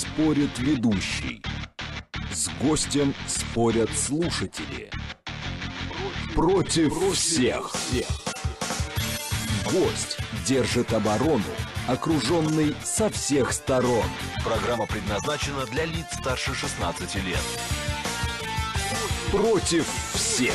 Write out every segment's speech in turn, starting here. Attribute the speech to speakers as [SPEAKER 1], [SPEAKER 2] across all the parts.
[SPEAKER 1] спорит ведущий. С гостем спорят слушатели. Против, Против всех. всех. Гость держит оборону, окруженный со всех сторон.
[SPEAKER 2] Программа предназначена для лиц старше 16 лет.
[SPEAKER 1] Против всех.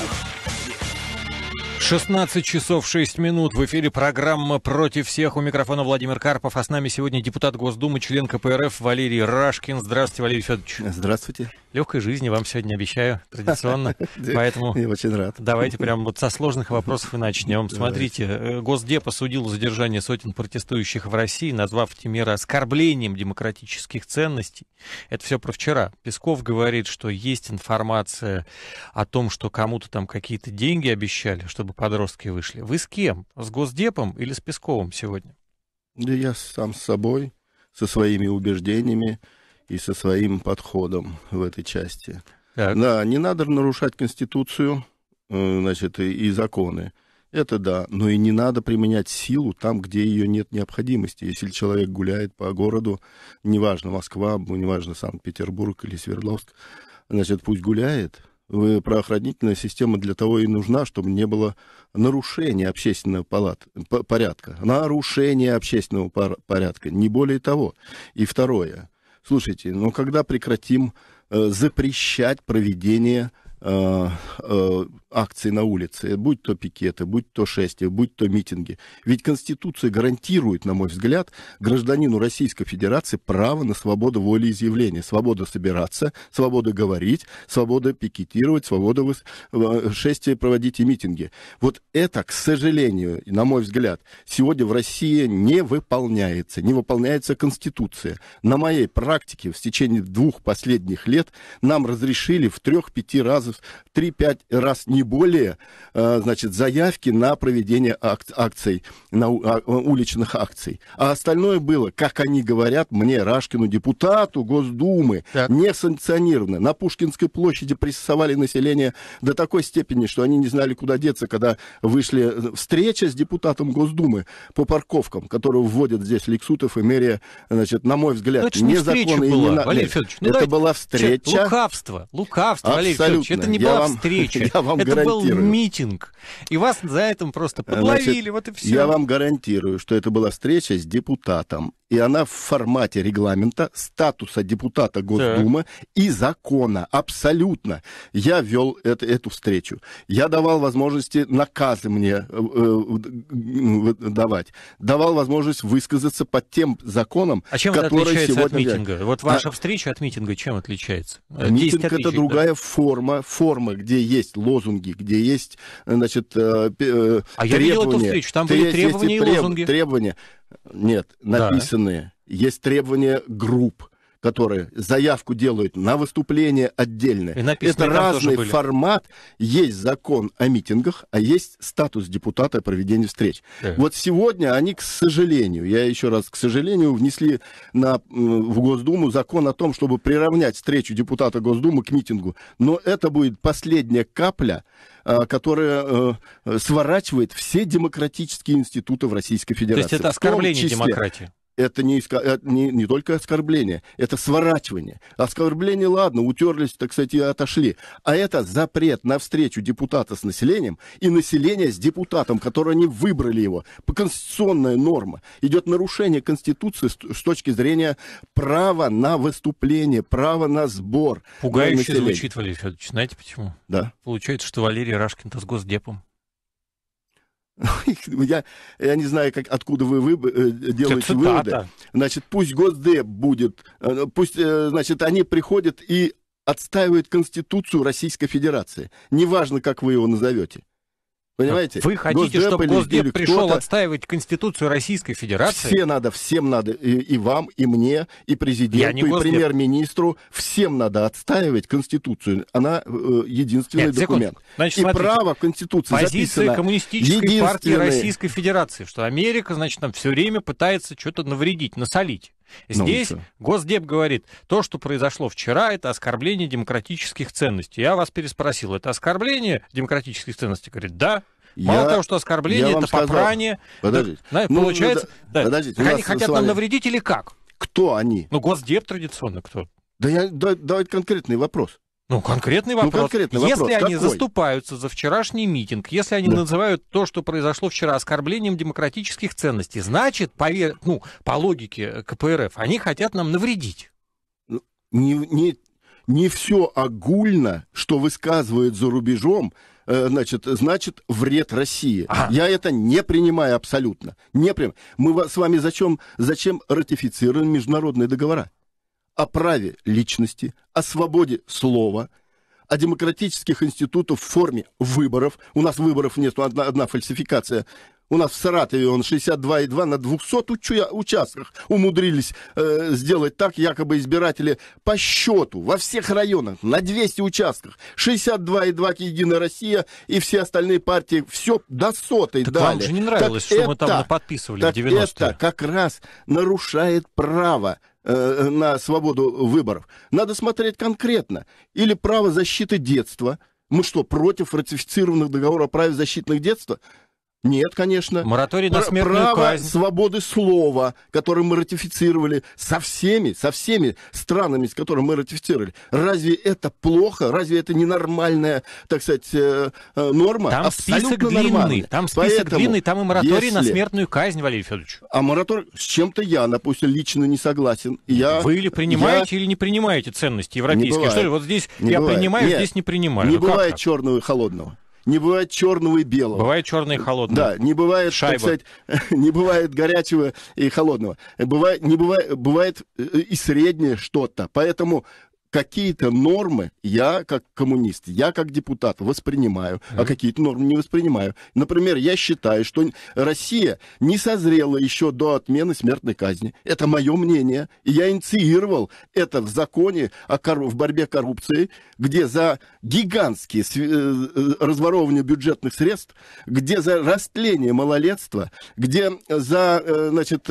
[SPEAKER 1] 16 часов 6 минут. В эфире программа «Против всех». У микрофона Владимир Карпов. А с нами сегодня депутат Госдумы, член КПРФ Валерий Рашкин. Здравствуйте, Валерий Федорович. Здравствуйте легкой жизни вам сегодня обещаю традиционно. Поэтому Я очень рад. давайте прямо вот со сложных вопросов и начнем. Смотрите, э, Госдеп осудил задержание сотен протестующих в России, назвав эти меры оскорблением демократических ценностей. Это все про вчера. Песков говорит, что есть информация о том, что кому-то там какие-то деньги обещали, чтобы подростки вышли. Вы с кем? С Госдепом или с Песковым сегодня?
[SPEAKER 2] Я сам с собой, со своими убеждениями, и со своим подходом в этой части. Так. Да, не надо нарушать Конституцию э, значит, и, законы. Это да, но и не надо применять силу там, где ее нет необходимости. Если человек гуляет по городу, неважно Москва, неважно Санкт-Петербург или Свердловск, значит, пусть гуляет. Правоохранительная система для того и нужна, чтобы не было нарушения общественного палат, порядка. Нарушение общественного порядка, не более того. И второе, Слушайте, ну когда прекратим э, запрещать проведение э, э акции на улице, будь то пикеты, будь то шествия, будь то митинги. Ведь Конституция гарантирует, на мой взгляд, гражданину Российской Федерации право на свободу волеизъявления, свободу собираться, свободу говорить, свободу пикетировать, свободу э, шествия проводить и митинги. Вот это, к сожалению, на мой взгляд, сегодня в России не выполняется, не выполняется Конституция. На моей практике в течение двух последних лет нам разрешили в трех-пяти разов, три-пять раз не более, э, значит, заявки на проведение акций, на а, уличных акций. А остальное было, как они говорят, мне, Рашкину, депутату Госдумы, несанкционированно. На Пушкинской площади прессовали население до такой степени, что они не знали, куда деться, когда вышли э, встреча с депутатом Госдумы по парковкам, которую вводят здесь Лексутов и Мерия, значит, на мой взгляд, ну, незаконно. Не была, на... Валерий Федорович, ну, это была встреча. Лукавство, лукавство, Абсолютно. Валерий Федорович, это не я была вам, встреча. Я вам это гарантирую. был
[SPEAKER 1] митинг, и вас за этим просто подловили, Значит, вот и все. Я
[SPEAKER 2] вам гарантирую, что это была встреча с депутатом и она в формате регламента статуса депутата Госдумы и закона. Абсолютно. Я вел это, эту встречу. Я давал возможности наказы мне э, э, э давать. Давал возможность высказаться под тем законам, а чем которые это отличается сегодня... от митинга?
[SPEAKER 1] Вот а ваша а... встреча от митинга чем отличается? Э, Митинг отличий, это другая да?
[SPEAKER 2] форма, форма, где есть лозунги, где есть, значит, э, э, а требования. А я видел эту встречу, там были требования и лозунги. Требования. Нет, написанные. Да. Есть требования групп которые заявку делают на выступление отдельное. Это разный формат. Есть закон о митингах, а есть статус депутата о проведении встреч. Да. Э. Вот сегодня они, к сожалению, я еще раз, к сожалению, внесли на, в Госдуму закон о том, чтобы приравнять встречу депутата Госдумы к митингу. Но это будет последняя капля, а, которая э, сворачивает все демократические институты в Российской Федерации. То есть это оскорбление числе, демократии? это не, э, не, не только оскорбление, это сворачивание. Оскорбление, ладно, утерлись, так сказать, и отошли. А это запрет на встречу депутата с населением и население с депутатом, который они выбрали его. Конституционная норма. Идет нарушение Конституции с, с точки зрения права на выступление, права на сбор. Пугающе э, звучит,
[SPEAKER 1] Валерий Федорович. Знаете почему? Да. Получается, что Валерий Рашкин-то с Госдепом.
[SPEAKER 2] Ну,
[SPEAKER 1] я, я
[SPEAKER 2] не знаю, как, откуда вы, вы э, делаете выводы. Значит, пусть Госдеп будет, э, ну, пусть, э, значит, они приходят и отстаивают Конституцию Российской Федерации. Неважно, как вы его назовете.
[SPEAKER 1] Понимаете? Вы хотите, Госдеп чтобы Госдеп пришел отстаивать Конституцию Российской Федерации? Все
[SPEAKER 2] надо, всем надо, и, и вам, и мне, и президенту, и премьер-министру, всем надо отстаивать Конституцию. Она э, единственный Нет, документ. Значит, и смотрите, право в Конституции позиция записано. коммунистической партии Российской
[SPEAKER 1] Федерации, что Америка, значит, нам все время пытается что-то навредить, насолить. Ну, Здесь ну, Госдеп говорит, то, что произошло вчера, это оскорбление демократических ценностей. Я вас переспросил, это оскорбление демократических ценностей? Говорит, да. Мало я, того, что оскорбление, это сказал, попрание. Подождите. Да, ну, получается, ну, да, подождите, они хотят вами... нам навредить или как? Кто они? Ну, Госдеп
[SPEAKER 2] традиционно кто? Да я, да, давайте конкретный вопрос. Ну, конкретный ну, вопрос. Ну, конкретный вопрос. Если Какой? они
[SPEAKER 1] заступаются за вчерашний митинг, если они да. называют то, что произошло вчера, оскорблением демократических ценностей, значит, поверь, ну, по логике э, КПРФ, они хотят нам навредить.
[SPEAKER 2] Ну, не, не, не все огульно, что высказывают за рубежом, э, значит, значит вред России. Ага. Я это не принимаю абсолютно. Не прим... Мы с вами зачем, зачем ратифицируем международные договора? о праве личности, о свободе слова, о демократических институтах в форме выборов. У нас выборов нет, одна, одна фальсификация. У нас в Саратове он 62,2 на 200 э, участках умудрились э, сделать так, якобы избиратели по счету во всех районах на 200 участках. 62,2 Единая Россия и все остальные партии. Все до сотой так дали. вам же не нравилось, так что это, мы там подписывали
[SPEAKER 1] в 90
[SPEAKER 2] это как раз нарушает право э, на свободу выборов. Надо смотреть конкретно. Или право защиты детства. Мы что, против ратифицированных договоров о праве защитных детства? Нет, конечно. Мораторий на смертную Право казнь. свободы слова, который мы ратифицировали со всеми, со всеми странами, с которыми мы ратифицировали. Разве это плохо? Разве это ненормальная, так сказать, э, э, норма? Там Абсолютно список длинный. Нормальный. Там список Поэтому, длинный, там и мораторий если... на смертную казнь, Валерий Федорович. А мораторий... С чем-то я, допустим, лично не согласен. Я, Вы или принимаете,
[SPEAKER 1] я... или не принимаете ценности европейские. Что ли, вот здесь не я бывает. принимаю, Нет, здесь не принимаю. Не ну, бывает
[SPEAKER 2] черного и холодного не бывает черного и белого. Бывает черное и холодное. Да, не бывает, Шайба. так сказать, не бывает горячего и холодного. Бывает, не бывает, бывает э, и среднее что-то. Поэтому какие-то нормы я как коммунист, я как депутат воспринимаю, mm-hmm. а какие-то нормы не воспринимаю. Например, я считаю, что Россия не созрела еще до отмены смертной казни. Это мое мнение. И я инициировал это в законе о кор... в борьбе с коррупцией, где за гигантские э, э, разворовывание бюджетных средств, где за растление малолетства, где за, э, значит,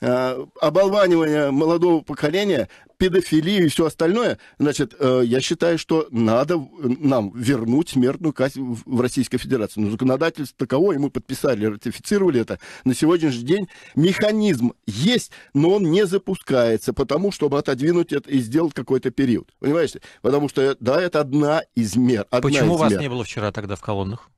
[SPEAKER 2] э, оболванивание молодого поколения, педофилию и все остальное, значит, э, я считаю, что надо нам вернуть смертную казнь в Российской Федерации. Но законодательство таково, и мы подписали, ратифицировали это. На сегодняшний день механизм есть, но он не запускается, потому чтобы отодвинуть это и сделать какой-то период. Понимаешь? Потому что, да, это одна из мер. Одна Почему из вас мер. не
[SPEAKER 1] было вчера тогда в колоннах?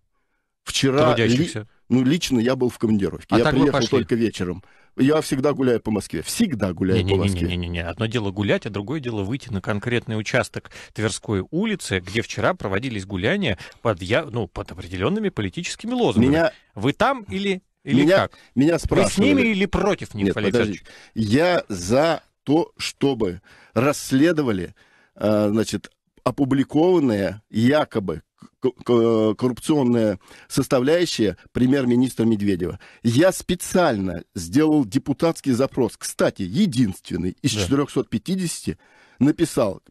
[SPEAKER 2] Вчера... Ли, ну, лично я был в командировке. А я приехал только вечером. Я всегда гуляю по Москве. Всегда гуляю не, по не, Москве.
[SPEAKER 1] Не-не-не. Одно дело гулять, а другое дело выйти на конкретный участок Тверской улицы, где вчера проводились гуляния под, я, ну, под определенными политическими лозунгами. Меня... Вы там или, или меня, как? Меня спрашивают. Вы с ними или против них, Нет, подожди. Я за то, чтобы
[SPEAKER 2] расследовали а, значит, опубликованные якобы коррупционная составляющая премьер-министра Медведева. Я специально сделал депутатский запрос, кстати, единственный из да. 450, написал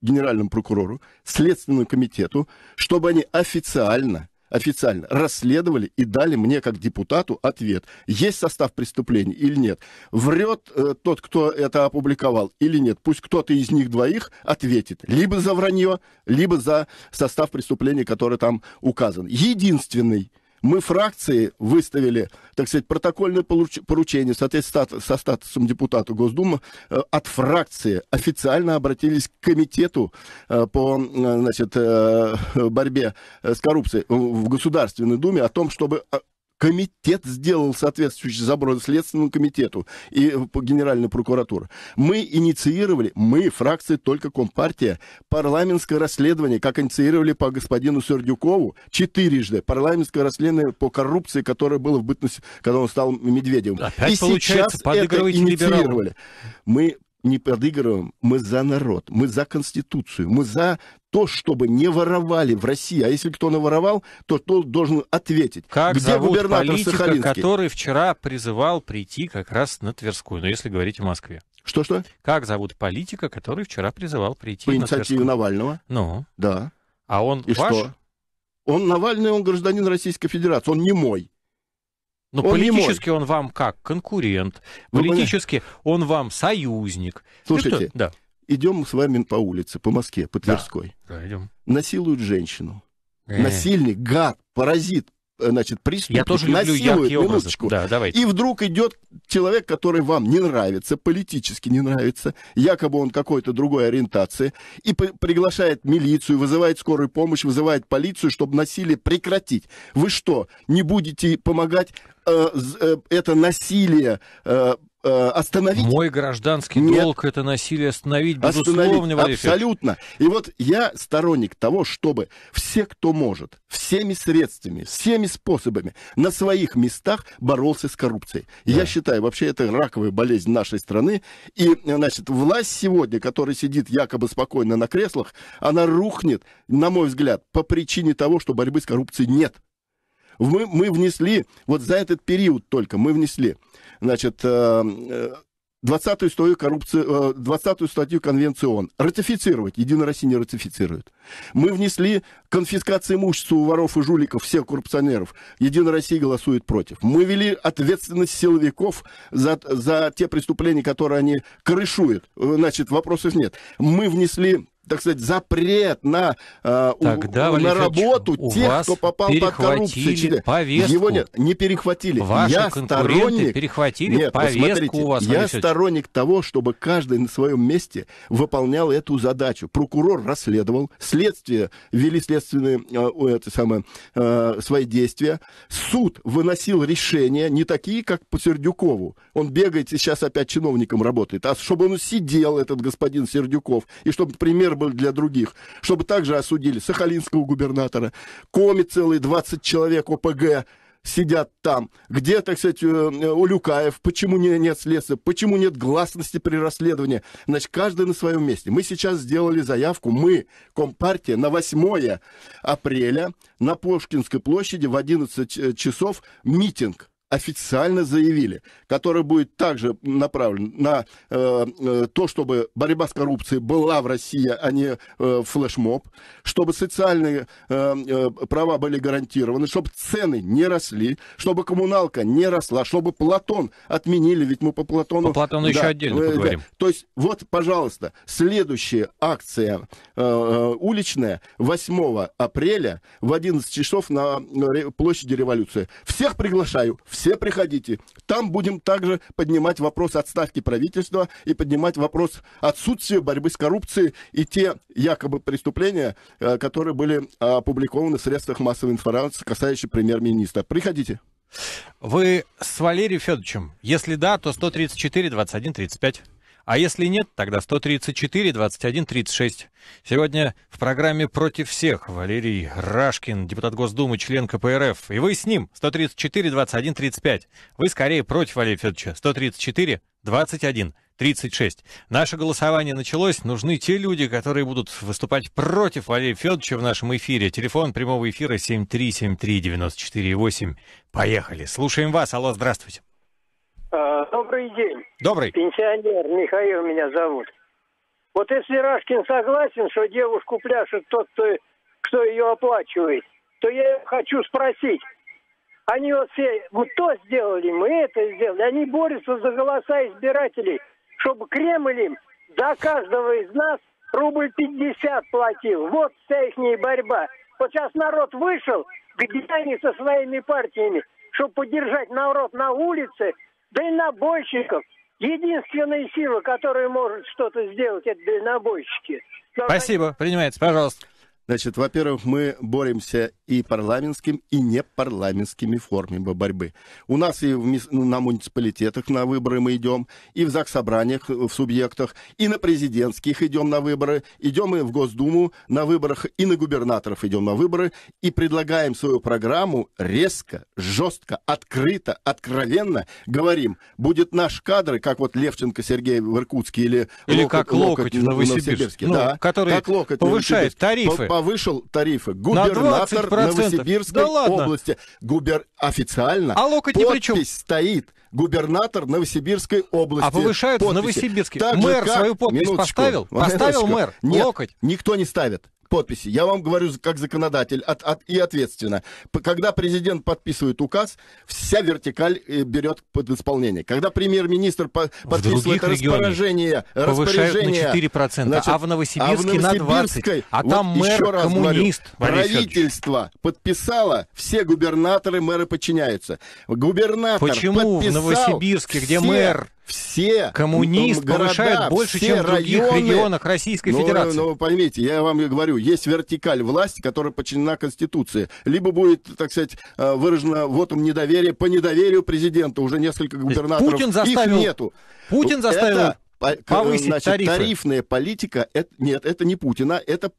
[SPEAKER 2] генеральному прокурору, Следственному комитету, чтобы они официально официально расследовали и дали мне как депутату ответ, есть состав преступления или нет. Врет э, тот, кто это опубликовал или нет. Пусть кто-то из них двоих ответит либо за вранье, либо за состав преступления, который там указан. Единственный мы фракции выставили, так сказать, протокольное поручение в соответствии со статусом депутата Госдумы э, от фракции официально обратились к комитету э, по э, значит, борьбе с коррупцией в Государственной Думе о том, чтобы комитет сделал соответствующий заброс Следственному комитету и э, Генеральной прокуратуре. Мы инициировали, мы, фракции, только Компартия, парламентское расследование, как инициировали по господину Сердюкову четырежды, парламентское расследование по коррупции, которое было в бытность, когда он стал Медведевым. Опять и получается, сейчас это инициировали. Мы не подыгрываем, мы за народ, мы за Конституцию, мы за то, чтобы не воровали в России. А если кто наворовал, то тот должен ответить. Как Где зовут губернатор политика, Сахалинский?
[SPEAKER 1] который вчера призывал прийти как раз на Тверскую, но ну, если говорить в Москве. Что-что? Как зовут политика, который вчера призывал прийти По на инициативе Тверскую?
[SPEAKER 2] Навального. Ну? Да. А
[SPEAKER 1] он И ваш? что?
[SPEAKER 2] Он Навальный, он гражданин Российской Федерации, он не мой. Но ну, он политически
[SPEAKER 1] он вам как? Конкурент. Ну, политически понимаете? он вам союзник. Слушайте, да.
[SPEAKER 2] идем с вами по улице, по Москве, по Тверской. Да, да идем. Насилуют женщину. Э-э. Насильник, гад, паразит, значит, преступник Я тоже люблю яркие минуточку. Образы. Да, давайте. И вдруг идет человек, который вам не нравится, политически не нравится, якобы он какой-то другой ориентации, и приглашает милицию, вызывает скорую помощь, вызывает полицию, чтобы насилие прекратить. Вы что, не будете помогать э, э, это насилие э, Э, остановить. Мой гражданский Нет. долг
[SPEAKER 1] это насилие остановить, безусловно, Абсолютно.
[SPEAKER 2] И вот я сторонник того, чтобы все, кто может, всеми средствами, всеми способами на своих местах боролся с коррупцией. Да. Я считаю, вообще это раковая болезнь нашей страны. И, значит, власть сегодня, которая сидит якобы спокойно на креслах, она рухнет, на мой взгляд, по причине того, что борьбы с коррупцией нет. Мы, мы внесли, вот за этот период только мы внесли значит, 20-ю статью, коррупции, 20 статью Конвенции ООН. Ратифицировать. Единая Россия не ратифицирует. Мы внесли конфискацию имущества у воров и жуликов, всех коррупционеров. Единая Россия голосует против. Мы ввели ответственность силовиков за, за те преступления, которые они крышуют. Э, значит, вопросов нет. Мы внесли так сказать, запрет на, э, Тогда, у, на работу у тех, кто попал под коррупцию. Повестку. Его нет, не перехватили. Ваши я сторонник, перехватили нет, повестку у вас. Я Алексей. сторонник того, чтобы каждый на своем месте выполнял эту задачу. Прокурор расследовал, следствие вели следственные э, это самое, э, свои действия, суд выносил решения, не такие, как по Сердюкову. Он бегает и сейчас опять чиновником работает. А чтобы он сидел, этот господин Сердюков, и чтобы, например, пример был для других, чтобы также осудили сахалинского губернатора, коми целые 20 человек ОПГ, сидят там, где, так сказать, э, э, Улюкаев, почему не, нет следствия, почему нет гласности при расследовании. Значит, каждый на своем месте. Мы сейчас сделали заявку, мы, Компартия, на 8 апреля на Пушкинской площади в 11 э, часов митинг официально заявили, который будет также направлен на э, э, то, чтобы борьба с коррупцией была в России, а не э, флешмоб, чтобы социальные э, э, права были гарантированы, чтобы цены не росли, чтобы коммуналка не росла, чтобы Платон отменили, ведь мы по Платону... По Платону да, еще отдельно э, поговорим. Да. То есть вот, пожалуйста, следующая акция э, э уличная 8 апреля в 11 часов на площади революции. Всех приглашаю, всех все приходите. Там будем также поднимать вопрос отставки правительства и поднимать вопрос отсутствия борьбы с коррупцией и те якобы преступления, э, которые были опубликованы в средствах массовой информации, касающиеся премьер-министра. Приходите.
[SPEAKER 1] Вы с Валерием Федоровичем? Если да, то 134, 21, 35. А если нет, тогда 134, 21, 36. Сегодня в программе «Против всех» Валерий Рашкин, депутат Госдумы, член КПРФ. И вы с ним. 134, 21, 35. Вы скорее против Валерия Федоровича. 134, 21, 36. Наше голосование началось. Нужны те люди, которые будут выступать против Валерия Федоровича в нашем эфире. Телефон прямого эфира 7373948. Поехали. Слушаем вас. Алло, здравствуйте. А, добрый день. Добрый. Пенсионер Михаил меня зовут. Вот если Рашкин согласен, что девушку пляшет тот, кто, кто ее оплачивает, то я хочу спросить. Они вот все, мы то сделали, мы это сделали. Они борются за голоса избирателей, чтобы Кремль им за каждого из нас рубль 50 платил. Вот вся их борьба. Вот сейчас народ вышел, где они со своими партиями, чтобы поддержать народ на улице, дальнобойщиков. Единственная сила, которая может что-то сделать, это дальнобойщики.
[SPEAKER 2] Спасибо, принимается, пожалуйста. Значит, во-первых, мы боремся и парламентским, и непарламентскими формами борьбы. У нас и в, ну, на муниципалитетах на выборы мы идем, и в заксобраниях, э, в субъектах, и на президентских идем на выборы, идем и в Госдуму на выборах, и на губернаторов идем на выборы, и предлагаем свою программу резко, жестко, открыто, откровенно говорим, будет наш кадр, как вот Левченко Сергей в Иркутске, или, или локоть, как локоть, локоть в Новосибирске, ну, да, который как локоть повышает тарифы повышил тарифы. Губернатор на Новосибирской да ладно. области. Губер... Официально а локоть подпись ни при чем. стоит. Губернатор Новосибирской области. А повышают подписи. в Новосибирске. Так мэр как... свою подпись Минуточку. поставил? Поставил мэр. Нет, локоть. Никто не ставит подписи. Я вам говорю как законодатель от, от, и ответственно. Когда президент подписывает указ, вся вертикаль э, берет под исполнение. Когда премьер-министр по, подписывает распоряжение, распоряжение... на 4%, значит, а в Новосибирске, а в Новосибирской, на 20%. А вот там мэр еще раз коммунист. Говорю, правительство подписало, все губернаторы, мэры подчиняются. Губернатор Почему подписал в Новосибирске, где все, мэр все коммунисты там, больше, чем в других регионах Российской но, Федерации. Но ну, вы поймите, я вам говорю, есть вертикаль власти, которая подчинена Конституции. Либо будет, так сказать, э, выражено вотом недоверия по недоверию президента. Уже несколько губернаторов. Путин заставил, Их нету. Путин заставил Это повысить значит, тарифы. тарифная политика, это, нет, это не Путина, это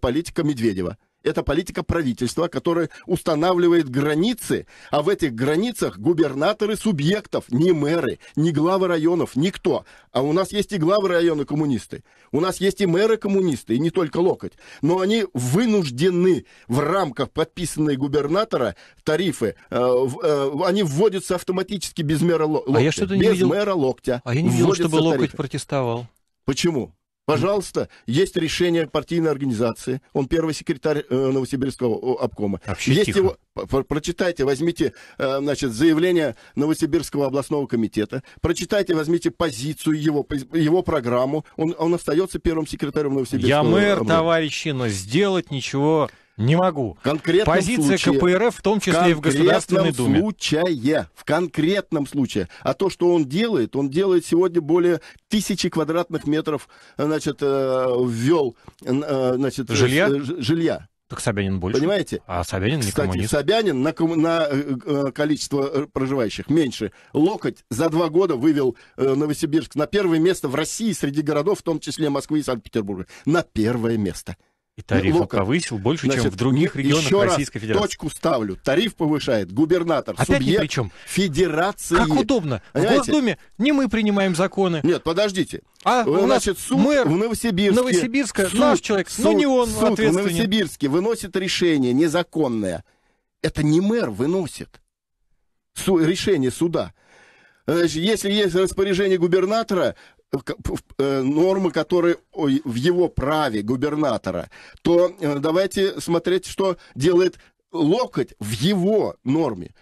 [SPEAKER 2] политика Медведева это политика правительства, которое устанавливает границы, а в этих границах губернаторы субъектов, не мэры, не главы районов, никто. А у нас есть и главы района коммунисты, у нас есть и мэры коммунисты, и не только локоть. Но они вынуждены в рамках подписанной губернатора тарифы, э, э, они вводятся автоматически без мэра локтя. А я что-то не без видел... мэра локтя. А я не видел, чтобы локоть тарифы. протестовал. Почему? Пожалуйста, есть решение партийной организации. Он первый секретарь э, Новосибирского обкома. Вообще есть тихо. его Прочитайте, возьмите э, значит, заявление Новосибирского областного комитета, прочитайте, возьмите позицию его, его программу. Он, он остается первым секретарем Новосибирского Я мэр, областного.
[SPEAKER 1] товарищи, но сделать ничего не могу. Конкретном Позиция случае, КПРФ в том числе и в Государственной Думе. В случае, в конкретном случае.
[SPEAKER 2] А то, что он делает, он делает сегодня более тысячи квадратных метров, э, значит, э, ввел, значит, жилья. жилья.
[SPEAKER 1] Так Собянин больше. Понимаете? А Собянин не Кстати, коммунист.
[SPEAKER 2] Собянин на, ком... на э, э количество э, проживающих меньше. Локоть за два года вывел э, Новосибирск на первое место в России среди городов, в том числе Москвы и Санкт-Петербурга. На первое место. И тариф Локон. Ну, повысил больше, Значит, чем в других ну, регионах еще Российской раз Федерации. Точку ставлю. Тариф повышает губернатор, Опять субъект, при чем. федерации. Как удобно. Понимаете? В Госдуме
[SPEAKER 1] не мы принимаем законы. Нет, подождите. А э, у нас Значит, суд мэр в Новосибирске. Новосибирска суд, наш человек, суд, но не он суд в Новосибирске
[SPEAKER 2] выносит решение незаконное. Это не мэр выносит решение суда. Э, если есть распоряжение губернатора, Э, нормы, которые в его праве губернатора, то э, давайте смотреть, что делает локоть в его норме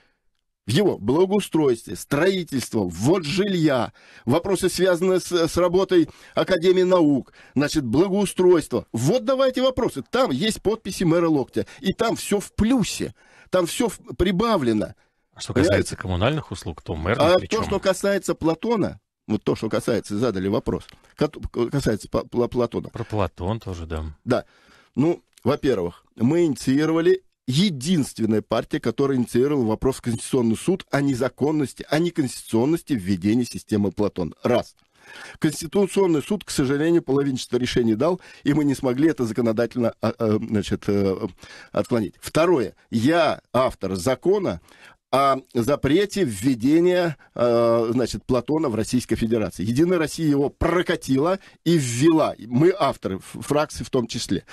[SPEAKER 2] в его благоустройстве, строительство, вот жилья, вопросы, связанные с, с работой Академии наук, значит, благоустройство. Вот давайте вопросы. Там есть подписи мэра Локтя, и там все в плюсе, там все прибавлено. А что касается
[SPEAKER 1] Понимаете? коммунальных услуг, то мэр... А причем... то,
[SPEAKER 2] что касается Платона, вот то, что касается, задали вопрос, касается Платона. Про
[SPEAKER 1] Платон тоже, да.
[SPEAKER 2] Да. Ну, во-первых, мы инициировали единственная партия, которая инициировала вопрос в Конституционный суд о незаконности, о неконституционности введения системы Платон. Раз. Конституционный суд, к сожалению, половинчато решение дал, и мы не смогли это законодательно а, а, значит, э, отклонить. Второе. Я автор закона о запрете введения э, значит, Платона в Российской Федерации. Единая Россия его прокатила и ввела. Мы авторы, фракции в том числе.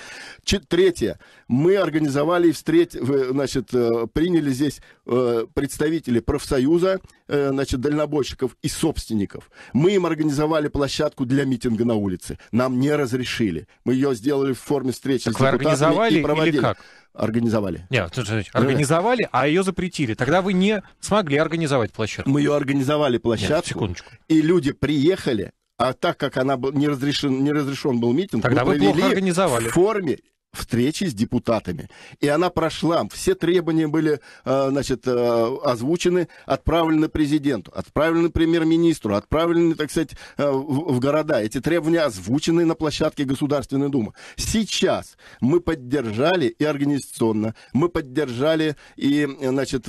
[SPEAKER 2] Третье. Мы организовали и встрет... значит, э, приняли здесь э, представители профсоюза, значит, дальнобойщиков и собственников. Мы им организовали площадку для митинга на улице. Нам не разрешили. Мы ее сделали в форме встречи так с депутатами вы организовали и проводили. Или как? Организовали.
[SPEAKER 1] Нет, ну, организовали, а ее запретили. Тогда вы не смогли организовать площадку. Мы ее организовали площадку. Нет, секундочку. И люди приехали, а
[SPEAKER 2] так как она был, не, разрешен, не разрешен был митинг, Тогда мы вы плохо организовали. в форме встречи с депутатами. И она прошла. Все требования были э, значит, э, озвучены, отправлены президенту, отправлены премьер-министру, отправлены, так сказать, э, в города. Эти требования озвучены на площадке Государственной Думы. Сейчас мы поддержали и организационно, мы поддержали и, значит,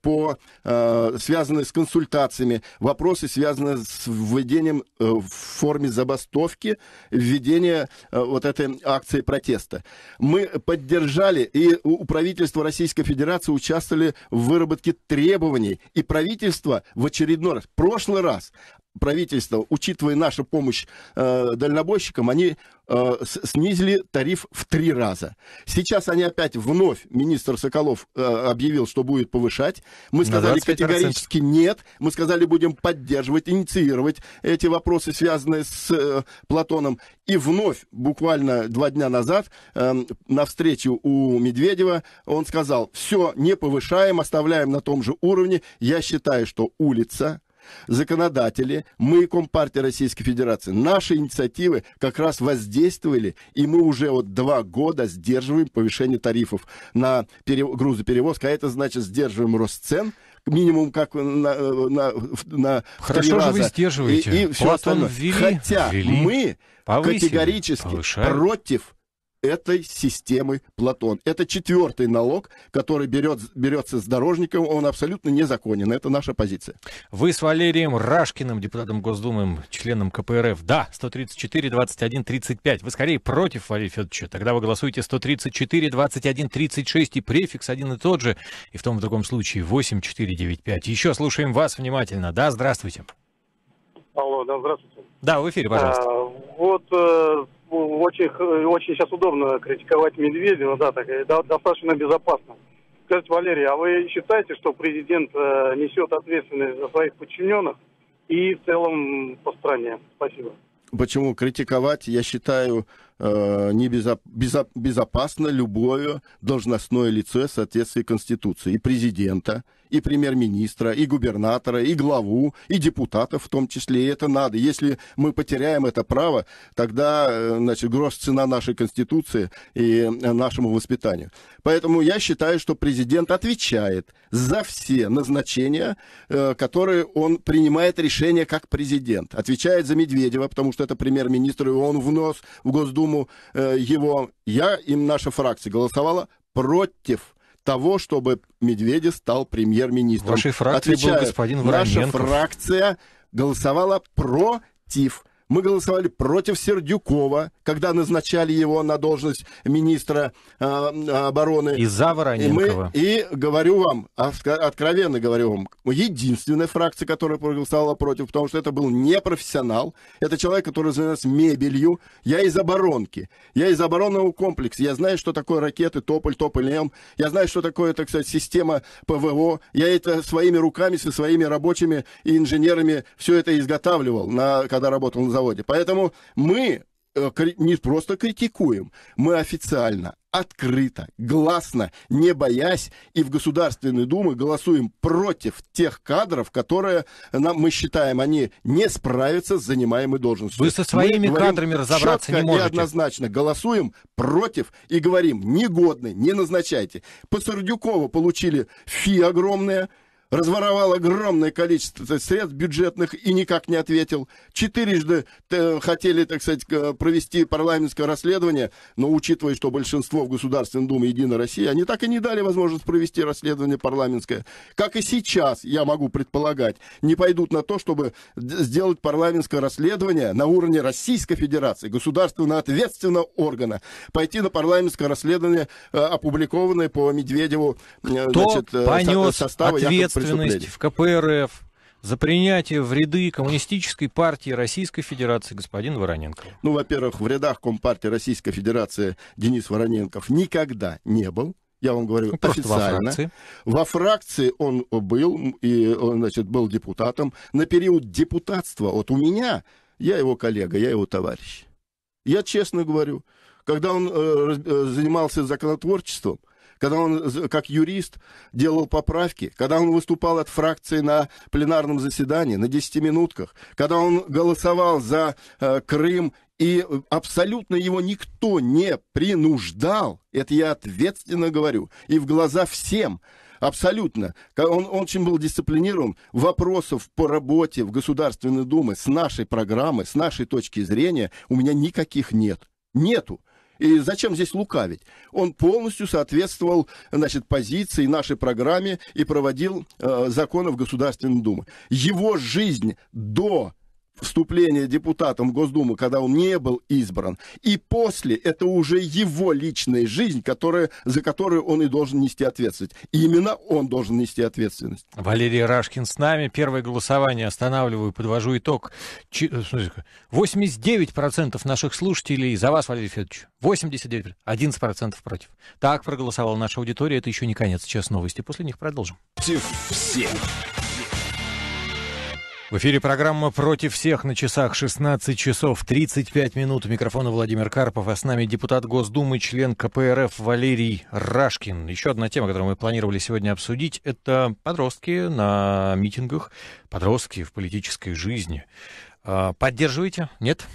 [SPEAKER 2] по, связанные с консультациями, вопросы, связанные с введением в форме забастовки, введение вот этой акции протеста протеста. Мы поддержали, и у правительства Российской Федерации участвовали в выработке требований. И правительство в очередной раз, в прошлый раз, Правительство, учитывая нашу помощь э, дальнобойщикам, они э, снизили тариф в три раза. Сейчас они опять вновь, министр Соколов э, объявил, что будет повышать. Мы сказали категорически нет. Мы сказали, будем поддерживать, инициировать эти вопросы, связанные с э, Платоном. И вновь, буквально два дня назад, э, на встречу у Медведева, он сказал, все, не повышаем, оставляем на том же уровне. Я считаю, что улица законодатели, мы, Компартия Российской Федерации, наши инициативы как раз воздействовали, и мы уже вот два года сдерживаем повышение тарифов на перев... грузоперевозку, а это значит сдерживаем рост цен, минимум как на, на, на Хорошо же вы сдерживаете. И, и все Платон ввели, Хотя ввели, мы повысили, категорически повышают. против этой системы Платон. Это четвертый налог, который берет, берется с дорожником, он абсолютно незаконен. Это наша позиция.
[SPEAKER 1] Вы с Валерием Рашкиным, депутатом Госдумы, членом КПРФ. Да, 134, 21, 35. Вы скорее против Валерия Федоровича. Тогда вы голосуете 134, 21, 36 и префикс один и тот же. И в том и в другом случае 8, 4, 9, 5. Еще слушаем вас внимательно. Да, здравствуйте. Алло, да, здравствуйте. Да, в эфире, пожалуйста. А, вот э, очень, э, очень сейчас удобно критиковать Медведева, да, так, э, достаточно безопасно. Скажите, Валерий, а вы считаете, что президент э, несет ответственность за своих подчиненных и в целом по стране? Спасибо.
[SPEAKER 2] Почему критиковать, я считаю, небезопасно любое должностное лицо в соответствии Конституции и президента, и премьер-министра, и губернатора, и главу, и депутатов в том числе, и это надо. Если мы потеряем это право, тогда, э, значит, гроз цена нашей Конституции и э, нашему воспитанию. Поэтому я считаю, что президент отвечает за все назначения, э, которые он принимает решение как президент. Отвечает за Медведева, потому что это премьер-министр, и он внос в Госдуму его. Я им наша фракция голосовала против того, чтобы Медведев стал премьер-министром. Вашей фракции Отвечаю, был господин Вороменков. Наша фракция голосовала против. Мы голосовали против Сердюкова, когда назначали его на должность министра э, обороны. И за Вороненкова. И, мы, и говорю вам, откровенно говорю вам, единственная фракция, которая проголосовала против, потому что это был не профессионал, это человек, который занимался мебелью. Я из оборонки, я из оборонного комплекса, я знаю, что такое ракеты Тополь, Тополь-М, я знаю, что такое, так сказать, система ПВО, я это своими руками, со своими рабочими и инженерами все это изготавливал, на, когда работал на заводе. Поэтому мы Э, не просто критикуем, мы официально, открыто, гласно, не боясь, и в Государственной Думе голосуем против тех кадров, которые нам, мы считаем, они не справятся с занимаемой должностью. Вы со своими мы кадрами разобраться не можете. И однозначно голосуем против и говорим, негодны, не назначайте. По Сердюкову получили фи огромное, разворовал огромное количество средств бюджетных и никак не ответил. Четырежды э, хотели, так сказать, провести парламентское расследование, но учитывая, что большинство в Государственной Думе Единой России, они так и не дали возможность провести расследование парламентское. Как и сейчас, я могу предполагать, не пойдут на то, чтобы сделать парламентское расследование на уровне Российской Федерации, государственно ответственного органа, пойти на парламентское расследование, э, опубликованное по Медведеву э, Кто значит, понес состава ответ ответственность в
[SPEAKER 1] КПРФ за принятие в ряды Коммунистической партии Российской Федерации господин Вороненко?
[SPEAKER 2] Ну, во-первых, в рядах Компартии Российской Федерации Денис Вороненков никогда не был я вам говорю ну, официально. Во фракции. во фракции он был, и значит, был депутатом. На период депутатства, вот у меня, я его коллега, я его товарищ. Я честно говорю, когда он э, э занимался законотворчеством, когда он как юрист делал поправки, когда он выступал от фракции на пленарном заседании, на 10-минутках, когда он голосовал за э, Крым и абсолютно его никто не принуждал, это я ответственно говорю, и в глаза всем, абсолютно, он, он очень был дисциплинирован, вопросов по работе в Государственной Думе с нашей программы, с нашей точки зрения у меня никаких нет. Нету. И зачем здесь лукавить? Он полностью соответствовал значит, позиции нашей программе и проводил э, законы в Государственной Думе. Его жизнь до вступления депутатом Госдумы, когда он не был избран, и после это уже его личная жизнь, которая, за которую он и должен нести ответственность. И именно он должен нести ответственность.
[SPEAKER 1] Валерий Рашкин с нами. Первое голосование останавливаю, подвожу итог. 89% э, наших слушателей за вас, Валерий Федорович. 89%. 11% против. Так проголосовала наша аудитория. Это еще не конец. Сейчас новости. После них продолжим.
[SPEAKER 2] Все.
[SPEAKER 1] В эфире программа «Против всех» на часах 16 часов 35 минут. У микрофона Владимир Карпов, а с нами депутат Госдумы, член КПРФ Валерий Рашкин. Еще одна тема, которую мы планировали сегодня обсудить, это подростки на митингах, подростки в политической жизни. А, поддерживаете? Нет?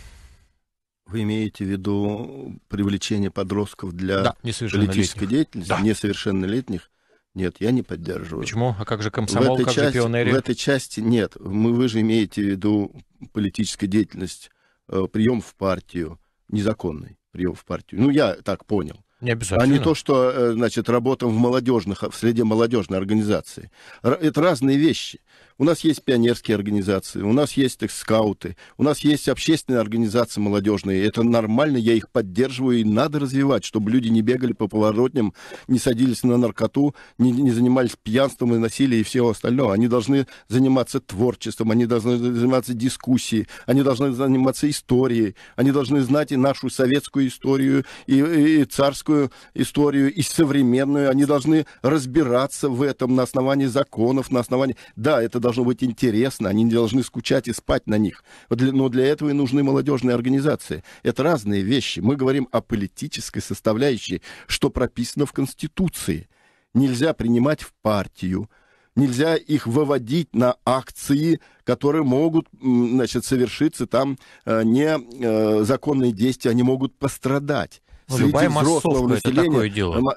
[SPEAKER 1] Вы
[SPEAKER 2] имеете в виду привлечение подростков для да, политической деятельности, да. несовершеннолетних? Нет, я не поддерживаю. Почему? А как же комсомол, как части, же пионерия? В этой части нет. Мы, вы же имеете в виду политическая деятельность, э, прием в партию, незаконный прием в партию. Ну, я так понял.
[SPEAKER 1] Не обязательно. А не то,
[SPEAKER 2] что, э, значит, работа в молодежных, в среде молодежной организации. Это разные вещи. У нас есть пионерские организации, у нас есть их скауты, у нас есть общественные организации молодежные. Это нормально, я их поддерживаю, и надо развивать, чтобы люди не бегали по поворотням, не садились на наркоту, не, не занимались пьянством и насилием и всего остального. Они должны заниматься творчеством, они должны заниматься дискуссией, они должны заниматься историей, они должны знать и нашу советскую историю, и, и, и царскую историю, и современную. Они должны разбираться в этом на основании законов, на основании... Да, это должно быть интересно, они не должны скучать и спать на них. Но для этого и нужны молодежные организации. Это разные вещи. Мы говорим о политической составляющей, что прописано в Конституции. Нельзя принимать в партию, нельзя их выводить на акции, которые могут значит, совершиться там э, незаконные э, действия, они могут пострадать. Ну, любая массовка населения. это такое дело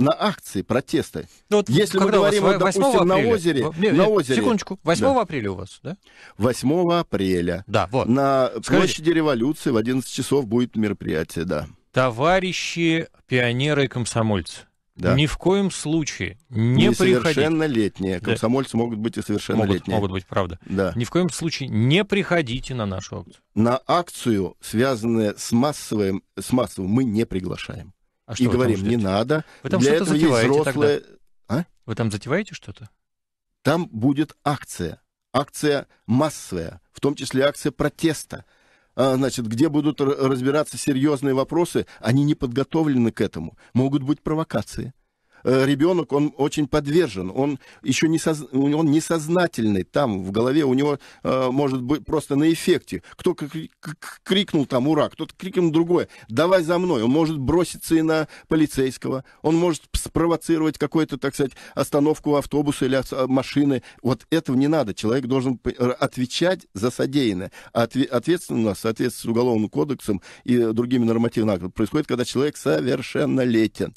[SPEAKER 2] на акции протеста. Ну, вот Если мы говорим, вот, допустим, апреля, на озере, нет, на озере... Секундочку, 8 да. апреля у вас, да? 8 апреля. Да, вот. На Скажите. площади революции в 11 часов будет мероприятие, да.
[SPEAKER 1] Товарищи пионеры и комсомольцы, да. Ни в коем случае
[SPEAKER 2] не, не приходить. Совершеннолетние. Комсомольцы да. могут быть и совершеннолетние. Могут, могут быть, правда. Да.
[SPEAKER 1] Ни в коем случае не приходите на нашу акцию.
[SPEAKER 2] На акцию, связанную с массовым, с массовым мы не приглашаем. А и говорим, не надо. Вы там Для этого есть взрослые... Тогда? А?
[SPEAKER 1] Вы там затеваете что-то?
[SPEAKER 2] Там будет акция. Акция массовая, в том числе акция протеста. А, значит, где будут разбираться серьезные вопросы, они не подготовлены к этому. Могут быть провокации. Э, ребенок, он очень подвержен, он еще не соз... он несознательный, там в голове у него э, может быть просто на эффекте. Кто крикнул там «Ура!», кто-то крикнул другое «Давай за мной!», он может броситься и на полицейского, он может спровоцировать какую-то, так сказать, остановку автобуса или машины. Вот этого не надо. Человек должен отвечать за содеянное. А Ответственно у нас, соответственно, с Уголовным кодексом и другими нормативными актами происходит, когда человек совершеннолетен.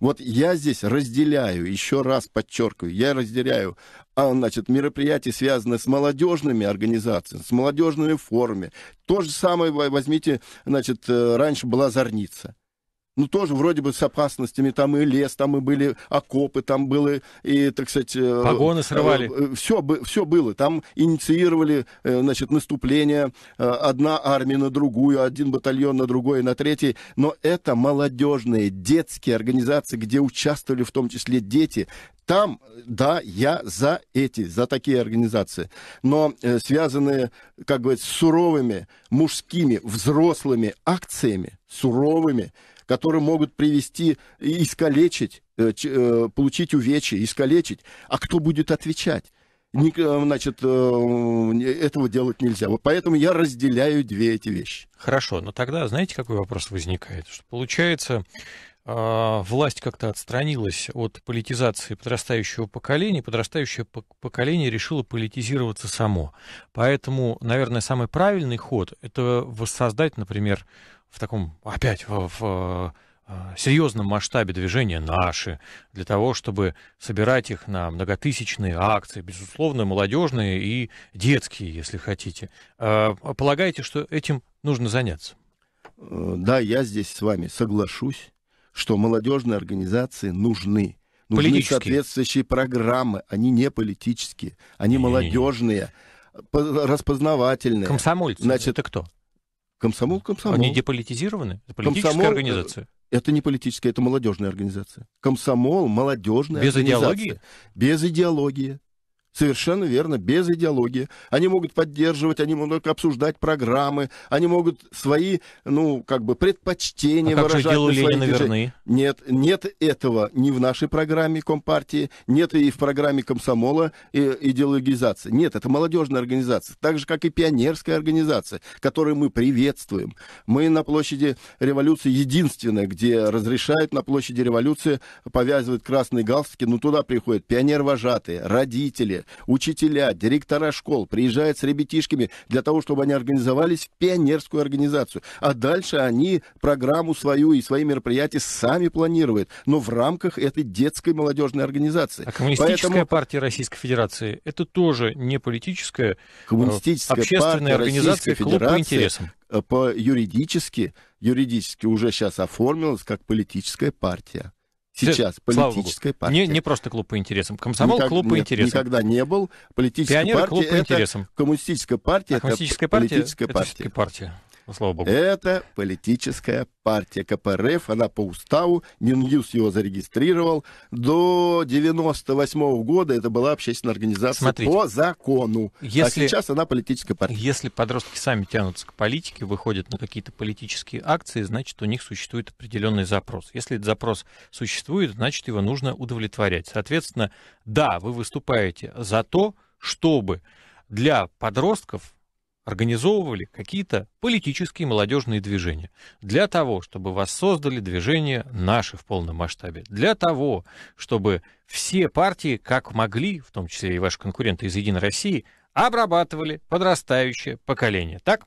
[SPEAKER 2] Вот я здесь разделяю, еще раз подчеркиваю, я разделяю а, значит, мероприятия, связанные с молодежными организациями, с молодежными форумами. То же самое возьмите, значит, э, раньше была зорница ну, тоже вроде бы с опасностями, там и лес, там и были окопы, там были и, так сказать... Э, Погоны э, срывали. Все, э, все было. Там инициировали, значит, наступление одна армия на другую, один батальон на другой, на третий. Но это молодежные, детские организации, где участвовали в том числе дети. Там, да, я за эти, за такие организации, но связанные, как говорится, суровыми мужскими взрослыми акциями, суровыми, которые могут привести, и искалечить, э, э, получить увечья, искалечить. А кто будет отвечать? Э, значит, этого делать нельзя. Вот поэтому я разделяю две эти вещи.
[SPEAKER 1] Хорошо, но тогда знаете, какой вопрос возникает? Что получается, а, власть как-то отстранилась от политизации подрастающего поколения, подрастающее поколение решило политизироваться само. Поэтому, наверное, самый правильный ход — это воссоздать, например, в таком, опять, в, в а, серьезном масштабе движения наши, для того, чтобы собирать их на многотысячные акции, безусловно, молодежные и детские, если хотите. А, полагаете, что этим нужно заняться?
[SPEAKER 2] Э, да, я здесь с вами соглашусь что молодежные организации нужны. Нужны соответствующие программы. Они не политические, они не, молодежные, не, не. распознавательные. Комсомольцы. Значит, это кто? Комсомол, комсомол. Они
[SPEAKER 1] деполитизированы? Это политическая комсомол, организация.
[SPEAKER 2] Это не политическая, это молодежная организация. Комсомол, молодежная Без организация. идеологии? Без идеологии. Совершенно верно, без идеологии. Они могут поддерживать, они могут обсуждать программы, они могут свои, ну, как бы предпочтения а выражать. Как же делу Ленина верны? Нет, нет этого ни в нашей программе Компартии, нет и в программе Комсомола и, э, идеологизации. Нет, это молодежная организация, так же, как и пионерская организация, которую мы приветствуем. Мы на площади революции единственное где разрешают на площади революции повязывать красные галстуки, но ну, туда приходят пионер-вожатые, родители, учителя, директора школ приезжают с ребятишками для того, чтобы они организовались в пионерскую организацию. А дальше они программу свою и свои мероприятия сами планируют, но в рамках этой детской молодежной организации. А коммунистическая Поэтому...
[SPEAKER 1] партия Российской Федерации это тоже не политическая, э, коммунистическая общественная партия организация Российской клуб Федерации, по интересам. Э, по юридически,
[SPEAKER 2] юридически уже сейчас оформилась как политическая партия сейчас политической
[SPEAKER 1] партии. Не, не просто клуб по интересам. Комсомол Никак, клуб по интересам. Никогда не был. Политическая Пионеры партия клуб по интересам.
[SPEAKER 2] Коммунистическая
[SPEAKER 1] партия. А коммунистическая партия, политическая партия. партия. Ну, слава богу. Это
[SPEAKER 2] политическая партия КПРФ. Она по уставу, Минюс его зарегистрировал. До 98 года это была общественная организация Смотрите, по закону. А Если, а сейчас
[SPEAKER 1] она политическая партия. Если подростки сами тянутся к политике, выходят на какие-то политические акции, значит, у них существует определенный запрос. Если этот запрос существует, значит, его нужно удовлетворять. Соответственно, да, вы выступаете за то, чтобы для подростков организовывали какие-то политические молодежные движения для того, чтобы воссоздали движения «Наши» в полном масштабе, для того, чтобы все партии, как могли, в том числе и ваши конкуренты из «Единой России», обрабатывали подрастающее поколение. Так?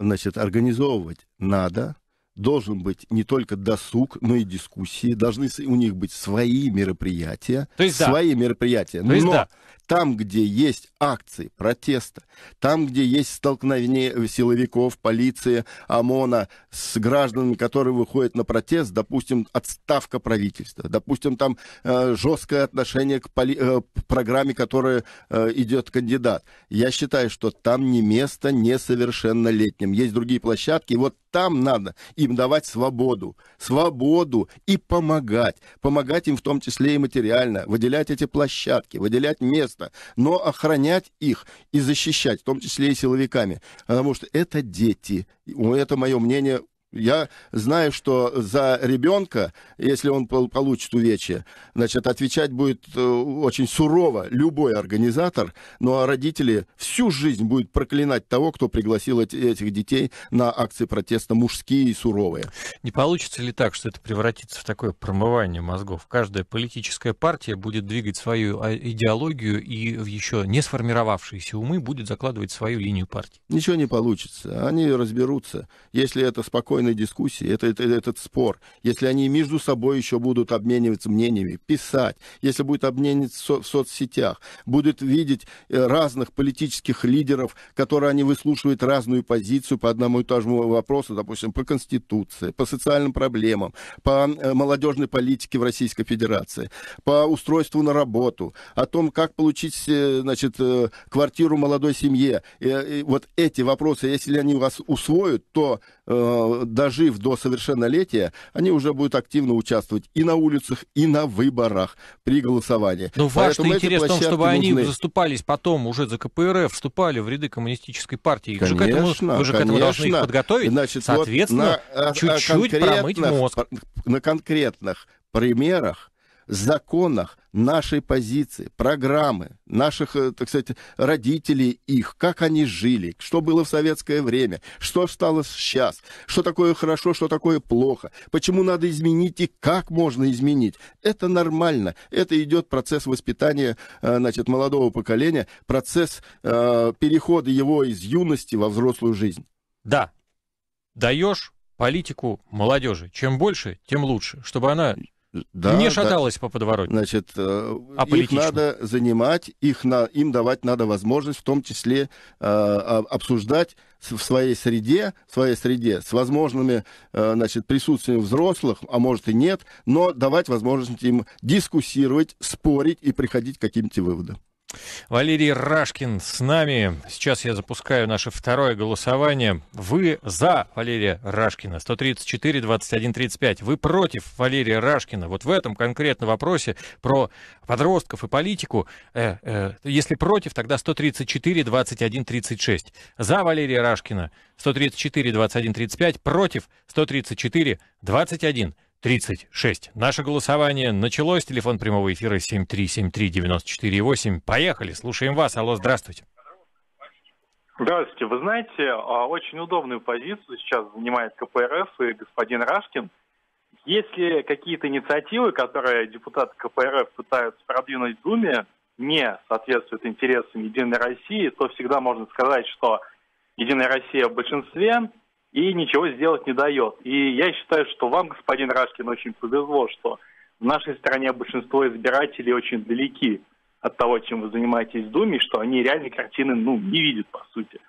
[SPEAKER 2] Значит, организовывать надо, должен быть не только досуг, но и дискуссии, должны у них быть свои мероприятия, То есть, свои да. мероприятия. То но да. Там, где есть акции протеста, там, где есть столкновение силовиков, полиции, ОМОНа с гражданами, которые выходят на протест, допустим, отставка правительства, допустим, там э, жесткое отношение к поли- э, программе, которая э, идет кандидат. Я считаю, что там не место несовершеннолетним. Есть другие площадки, и вот там надо им давать свободу, свободу и помогать. Помогать им в том числе и материально, выделять эти площадки, выделять место, место, но охранять их и защищать, в том числе и силовиками, потому что это дети. Это мое мнение я знаю, что за ребенка, если он получит увечья, значит, отвечать будет э, очень сурово любой организатор, ну а родители всю жизнь будут проклинать того, кто пригласил этих детей на акции протеста
[SPEAKER 1] мужские и суровые. Не получится ли так, что это превратится в такое промывание мозгов? Каждая политическая партия будет двигать свою а, идеологию и в еще не сформировавшиеся умы будет закладывать свою линию партии.
[SPEAKER 2] Ничего не получится. Они разберутся. Если это спокойно спокойной дискуссии, это, это, этот спор, если они между собой еще будут обмениваться мнениями, писать, если будет обмениваться со, в соцсетях, будут видеть э, разных политических лидеров, которые они выслушивают разную позицию по одному и тому же вопросу, допустим, по Конституции, по социальным проблемам, по э, молодежной политике в Российской Федерации, по устройству на работу, о том, как получить э, значит, квартиру молодой семье. И, и вот эти вопросы, если они вас усвоят, то дожив до совершеннолетия, они уже будут активно участвовать и на улицах, и на выборах при голосовании. Но ну, важный интерес в том, чтобы нужны. они
[SPEAKER 1] заступались потом уже за КПРФ, вступали в ряды коммунистической партии. Конечно, вы же к этому, вы же конечно. к этому должны их подготовить. Значит, Соответственно, вот э, чуть-чуть э, промыть мозг.
[SPEAKER 2] На конкретных примерах законах нашей позиции, программы, наших, э, так сказать, родителей их, как они жили, что было в советское время, что стало сейчас, что такое хорошо, что такое плохо, почему надо изменить и как можно изменить. Это нормально, это идет процесс воспитания, э, значит, молодого поколения, процесс э, перехода его из юности во взрослую жизнь. Да,
[SPEAKER 1] даешь политику молодежи. Чем больше, тем лучше, чтобы она да, не шаталась да, по подворотне. Значит, а их надо
[SPEAKER 2] занимать, их на, им давать надо возможность в том числе э, а, обсуждать в своей среде, в своей среде с возможными э, значит, присутствием взрослых, а может и нет, но давать возможность им дискуссировать, спорить и приходить к каким-то выводам.
[SPEAKER 1] Валерий Рашкин с нами. Сейчас я запускаю наше второе голосование. Вы за Валерия Рашкина. 134, 21, 35. Вы против Валерия Рашкина. Вот в этом конкретном вопросе про подростков и политику. Э, э, если против, тогда 134, 21, 36. За Валерия Рашкина 134, 21, 35. Против 134, 21, 36. Наше голосование началось. Телефон прямого эфира 7373948. Поехали, слушаем вас. Алло, здравствуйте. Здравствуйте. Вы знаете, а, очень удобную позицию сейчас занимает КПРФ и господин Рашкин. Есть ли какие-то инициативы, которые депутаты КПРФ пытаются продвинуть в Думе, не соответствуют интересам Единой России, то всегда можно сказать, что Единая Россия в большинстве, и ничего сделать не дает. И я считаю, что вам, господин Рашкин, очень повезло, что в нашей стране большинство избирателей очень далеки от того, чем вы занимаетесь в Думе, что они реальной картины ну, не видят, по сути.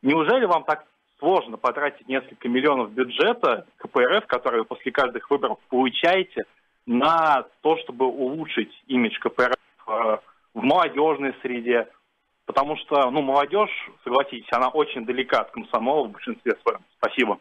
[SPEAKER 1] Неужели вам так сложно потратить несколько миллионов бюджета КПРФ, которые после каждых выборов получаете, на то, чтобы улучшить имидж КПРФ э, в молодежной среде, потому что, ну, молодежь, согласитесь, она очень далека от комсомола в большинстве своем. Спасибо.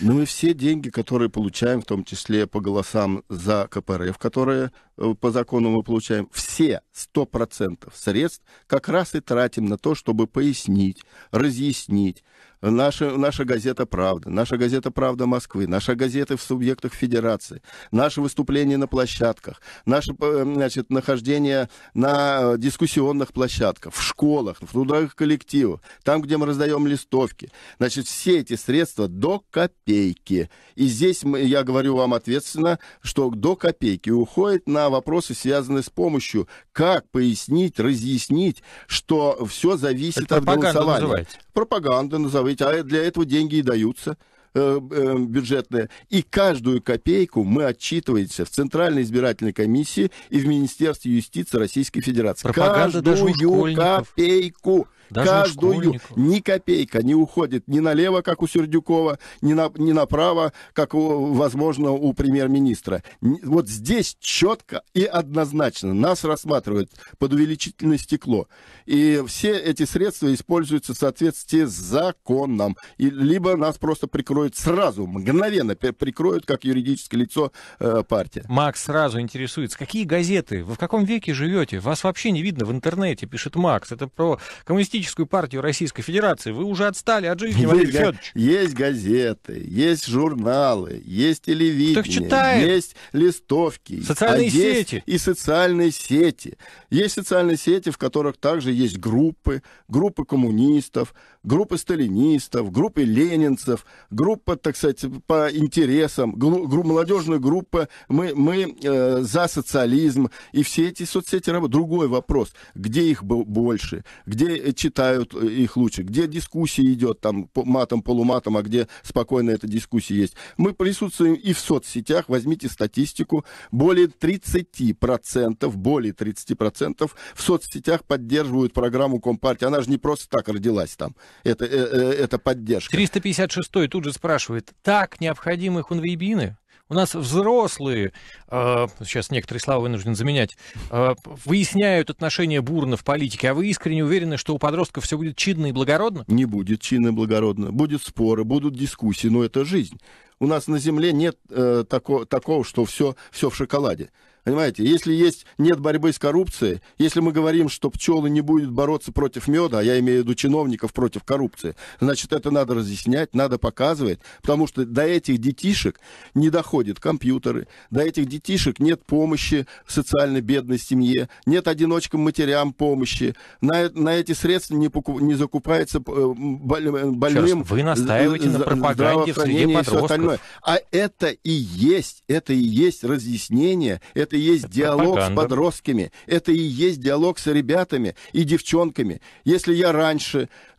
[SPEAKER 2] Ну и все деньги, которые получаем, в том числе по голосам за КПРФ, которые э, по закону мы получаем, все 100% средств как раз и тратим на то, чтобы пояснить, разъяснить, наша, наша газета «Правда», наша газета «Правда Москвы», наши газеты в субъектах федерации, наши выступления на площадках, наше э, значит, нахождение на дискуссионных площадках, в школах, в трудовых коллективах, там, где мы раздаем листовки. Значит, все эти средства до копейки. И здесь мы, я говорю вам ответственно, что до копейки уходит на вопросы, связанные с помощью, как пояснить, разъяснить, что все зависит Это от голосования. Называется. Пропаганда называется ведь а для этого деньги и даются э, э, бюджетные, И каждую копейку мы отчитываемся в Центральной избирательной комиссии и в Министерстве юстиции Российской Федерации. Пропаганда каждую даже у копейку. Даже Каждую ни копейка не уходит ни налево, как у Сердюкова, ни, на, ни направо, как, у, возможно, у премьер-министра. Вот здесь четко и однозначно нас рассматривают под увеличительное стекло. И все эти средства используются в соответствии с законом. И, либо нас просто прикроют сразу, мгновенно прикроют, как юридическое лицо э, партия.
[SPEAKER 1] Макс сразу интересуется, какие газеты? Вы в каком веке живете? Вас вообще не видно в интернете, пишет Макс. Это про коммунистические Коммунистическую партию Российской Федерации. Вы уже отстали от жизни, есть, Валерий Федорович.
[SPEAKER 2] Есть газеты, есть журналы, есть телевидение, есть листовки. А социальные а сети. И социальные сети. Есть социальные сети, в которых также есть группы, группы коммунистов, группы сталинистов, группы ленинцев, группа, так сказать, по интересам, гру- молодежная группа «Мы, мы э, за социализм». И все эти соцсети работают. Другой вопрос, где их больше, где э, читают э, их лучше, где дискуссия идет там матом, полуматом, а где спокойно эта дискуссия есть. Мы присутствуем и в соцсетях, возьмите статистику, более 30%, более 30% в соцсетях поддерживают программу Компартии. Она же не просто так родилась там это, э, э, это поддержка.
[SPEAKER 1] 356-й тут же спрашивает, так необходимы хунвейбины? У нас взрослые, э, сейчас некоторые слова вынужден заменять, э, выясняют отношения бурно в политике, а вы искренне уверены, что у подростков все будет чинно и благородно? Не будет чинно и благородно. Будут споры, будут дискуссии, но это жизнь.
[SPEAKER 2] У нас на Земле нет э, тако, такого, что все, все в шоколаде. Понимаете, если есть, нет борьбы с коррупцией, если мы говорим, что пчелы не будут бороться против меда, а я имею в виду чиновников против коррупции, значит, это надо разъяснять, надо показывать, потому что до этих детишек не доходят компьютеры, до этих детишек нет помощи социально бедной семье, нет одиночкам матерям помощи, на, э, на эти средства не, покуп, не закупается э, э, больным... Раз, вы настаиваете на пропаганде в среде подростков. А это и есть, это и есть разъяснение, это это и есть диалог пропаганда. с подростками, это и есть диалог с ребятами и девчонками. Если я раньше, э,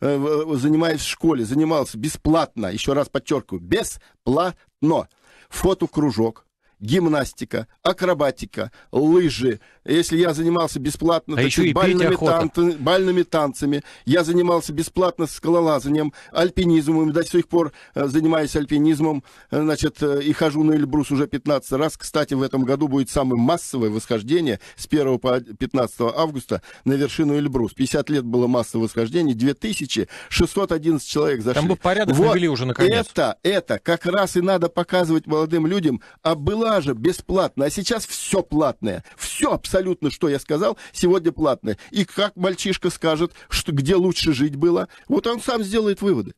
[SPEAKER 2] э, занимаясь в школе, занимался бесплатно, еще раз подчеркиваю, бесплатно, фотокружок, гимнастика, акробатика, лыжи, если я занимался бесплатно а так, еще и бальными, тан... бальными танцами, я занимался бесплатно скалолазанием, альпинизмом, до сих пор э, занимаюсь альпинизмом, э, значит, э, и хожу на Эльбрус уже 15 раз. Кстати, в этом году будет самое массовое восхождение с 1 по 15 августа на вершину Эльбрус. 50 лет было массовое восхождение, 2611 человек зашли. Там бы порядок вот навели уже наконец. Это, это как раз и надо показывать молодым людям, а была же бесплатно, а сейчас все платное, все абсолютно абсолютно, что я сказал, сегодня платное. И как мальчишка скажет, что, где лучше жить было, вот он сам сделает выводы.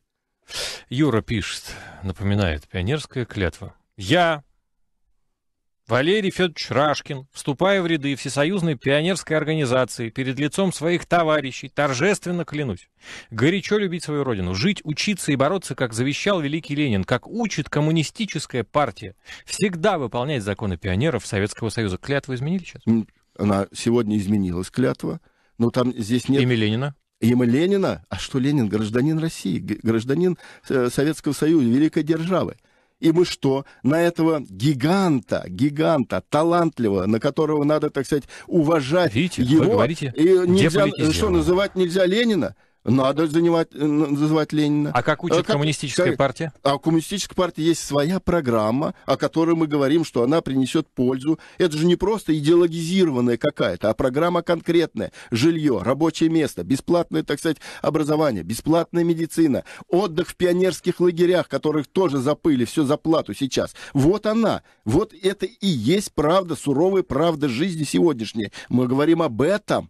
[SPEAKER 1] Юра пишет, напоминает, пионерская клятва. Я, Валерий Федорович Рашкин, вступая в ряды Всесоюзной пионерской организации, перед лицом своих товарищей, торжественно клянусь, горячо любить свою родину, жить, учиться и бороться, как завещал великий Ленин, как учит коммунистическая партия, всегда выполнять законы пионеров Советского Союза. Клятвы изменили сейчас?
[SPEAKER 2] Она сегодня изменилась, клятва. Но там здесь нет... Имя Ленина? Имя Ленина? А что Ленин? Гражданин России, гражданин э, Советского Союза, великой державы. И мы что? На этого гиганта, гиганта, талантливого, на которого надо, так сказать, уважать Видите, его. Вы говорите, и нельзя, что называть нельзя Ленина? Надо занимать, э, называть Ленина. А как учит э, как, коммунистическая как, партия? А у коммунистической партии есть своя программа, о которой мы говорим, что она принесет пользу. Это же не просто идеологизированная какая-то, а программа конкретная. Жилье, рабочее место, бесплатное, так сказать, образование, бесплатная медицина, отдых в пионерских лагерях, которых тоже запыли, все за плату сейчас. Вот она. Вот это и есть правда, суровая правда жизни сегодняшней. Мы говорим об этом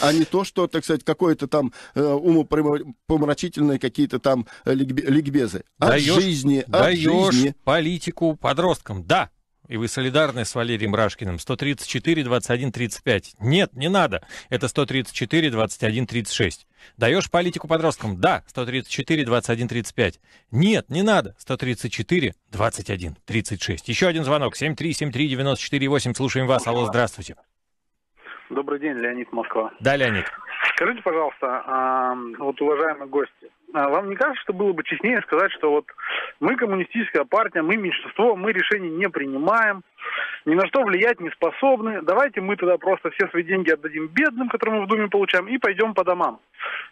[SPEAKER 2] а не то, что, так сказать, какое-то там э, умопомрачительные какие-то там ликбезы. От даешь, жизни, от даешь жизни.
[SPEAKER 1] политику подросткам, да. И вы солидарны с Валерием Рашкиным. 134, 21, 35. Нет, не надо. Это 134, 21, 36. Даешь политику подросткам? Да. 134, 21, 35. Нет, не надо. 134, 21, 36. Еще один звонок. 7373 94 8. Слушаем вас. Алло, здравствуйте. Добрый день, Леонид Москва. Да, Леонид. Скажите, пожалуйста, вот уважаемые гости, а вам не кажется, что было бы честнее сказать, что вот мы коммунистическая партия, мы меньшинство, мы решений не принимаем, ни на что влиять не способны, давайте мы тогда просто все свои деньги отдадим бедным, которые мы в Думе получаем, и пойдем по домам.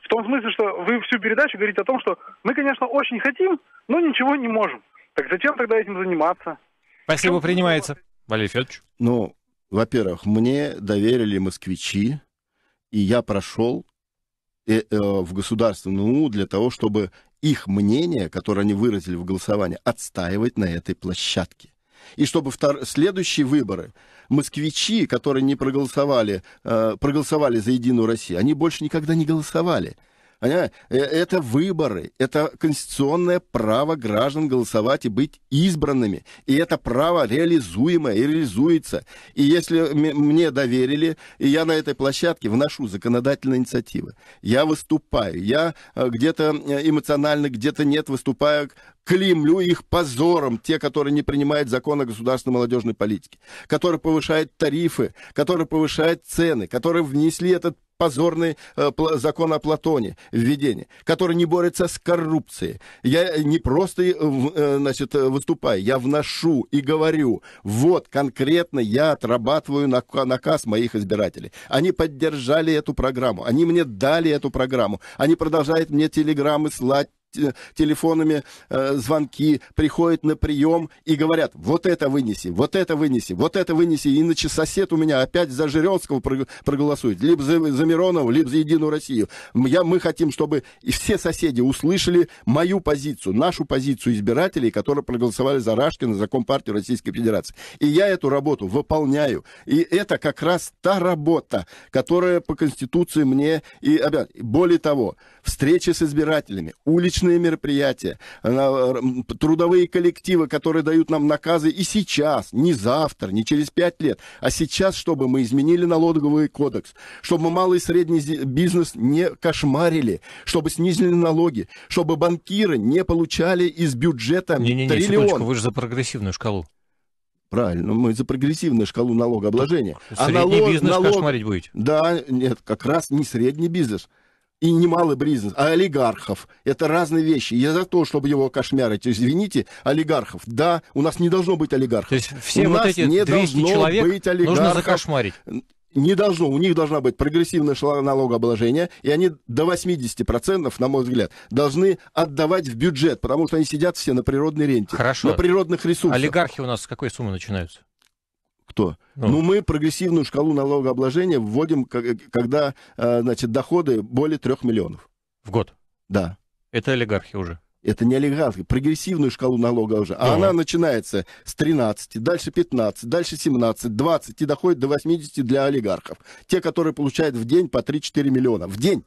[SPEAKER 1] В том смысле, что вы всю передачу говорите о том, что мы, конечно, очень хотим, но ничего не можем. Так зачем тогда этим заниматься? Спасибо, принимается. Валерий Федорович. Ну, во-первых,
[SPEAKER 2] мне доверили москвичи, и я прошел э, э, в Государственную для того, чтобы их мнение, которое они выразили в голосовании, отстаивать на этой площадке. И чтобы втор... следующие выборы москвичи, которые не проголосовали, э, проголосовали за Единую Россию, они больше никогда не голосовали. Э, это выборы, это конституционное право граждан голосовать и быть избранными. И это право реализуемое, и реализуется. И если мне доверили, и я на этой площадке вношу законодательные инициативы, я выступаю, я э, где-то э, эмоционально, где-то нет выступаю клеймлю их позором, те, которые не принимают закон о государственной молодежной политике, которые повышают тарифы, которые повышают цены, которые внесли этот позорный э, закон о Платоне введение, который не борется с коррупцией. Я не просто э, э значит, э, выступаю, я вношу и говорю, вот конкретно я отрабатываю наказ моих избирателей. Они поддержали эту программу, они мне дали эту программу, они продолжают мне телеграммы слать телефонами э, звонки, приходят на прием и говорят, вот это вынеси, вот это вынеси, вот это вынеси, иначе сосед у меня опять за Жириновского проголосует, либо за, за Миронова, либо за Единую Россию. Я, мы хотим, чтобы все соседи услышали мою позицию, нашу позицию избирателей, которые проголосовали за Рашкина, за Компартию Российской Федерации. И я эту работу выполняю. И это как раз та работа, которая по Конституции мне и обязана. Более того, встречи с избирателями, уличные научные мероприятия, трудовые коллективы, которые дают нам наказы и сейчас, не завтра, не через пять лет, а сейчас, чтобы мы изменили налоговый кодекс, чтобы малый и средний бизнес не кошмарили, чтобы снизили налоги, чтобы банкиры не получали из бюджета не, не, не, триллион. Вы же за прогрессивную шкалу. Правильно, ну мы за прогрессивную шкалу налогообложения. Средний а налог, бизнес налог, кошмарить будете? Да, нет, как раз не средний бизнес и немалый бизнес, а олигархов. Это разные вещи. Я за то, чтобы его кошмярить. Извините, олигархов. Да, у нас не должно быть олигархов. То есть все у вот нас эти не 200 должно человек быть олигархов. нужно закошмарить не должно, у них должна быть прогрессивное налогообложение, и они до 80%, на мой взгляд, должны отдавать в бюджет, потому что они сидят все на природной ренте. Хорошо. На
[SPEAKER 1] природных ресурсах. Олигархи у нас с какой суммы начинаются? кто? Ну, ну
[SPEAKER 2] мы прогрессивную шкалу налогообложения вводим, э, когда, э, значит, доходы более трех миллионов. В год?
[SPEAKER 1] Да. Это олигархи уже?
[SPEAKER 2] это не олигархи, прогрессивную шкалу налога уже. А да. она начинается с 13, дальше 15, дальше 17, 20 и доходит до 80 для олигархов. Те, которые получают в день по 3-4 миллиона. В день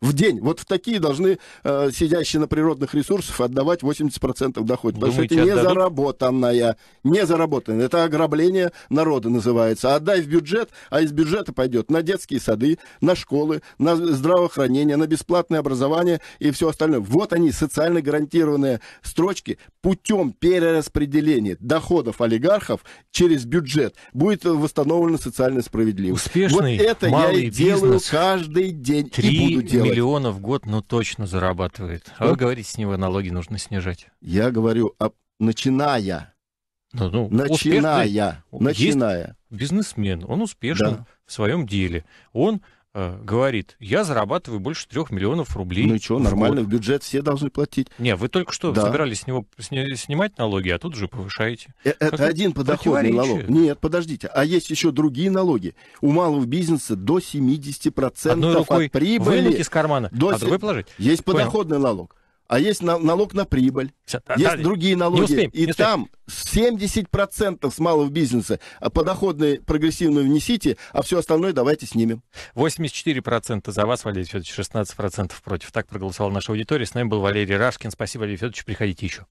[SPEAKER 2] в день. Вот в такие должны э, сидящие на природных ресурсах отдавать 80% дохода. Потому что это не заработанное, Не заработанное. Это ограбление народа называется. Отдай в бюджет, а из бюджета пойдет на детские сады, на школы, на здравоохранение, на бесплатное образование и все остальное. Вот они, социально гарантированные строчки путем перераспределения доходов олигархов через бюджет будет восстановлена социальная
[SPEAKER 1] справедливость. Успешный вот это малый я и бизнес. делаю каждый день 3 и буду делать миллиона в год, ну, точно зарабатывает. Что? А вы говорите, с него налоги нужно снижать. Я говорю, об...
[SPEAKER 2] начиная.
[SPEAKER 1] Ну, ну, начиная. Успешный, начиная. Бизнесмен, он успешен да. в своем деле. Он Э, говорит, я зарабатываю больше трех миллионов рублей. Ну и что, нормально,
[SPEAKER 2] в бюджет все должны платить.
[SPEAKER 1] Не, вы только что да. собирались с него снимать налоги, а тут же повышаете. Э, это как один подоходный налог.
[SPEAKER 2] Нет, подождите, а есть еще другие налоги. У малого бизнеса до 70% Одной рукой от прибыли. из кармана, до а другой положить. Есть Понял. подоходный налог а есть на, налог на прибыль, Все, есть да, другие налоги. успеем, и не успеем. там 70% с малого бизнеса а подоходные прогрессивные внесите, а все остальное давайте снимем.
[SPEAKER 1] 84% за вас, Валерий Федорович, 16% против. Так проголосовала наша аудитория. С нами был Валерий Рашкин. Спасибо, Валерий Федорович. Приходите еще.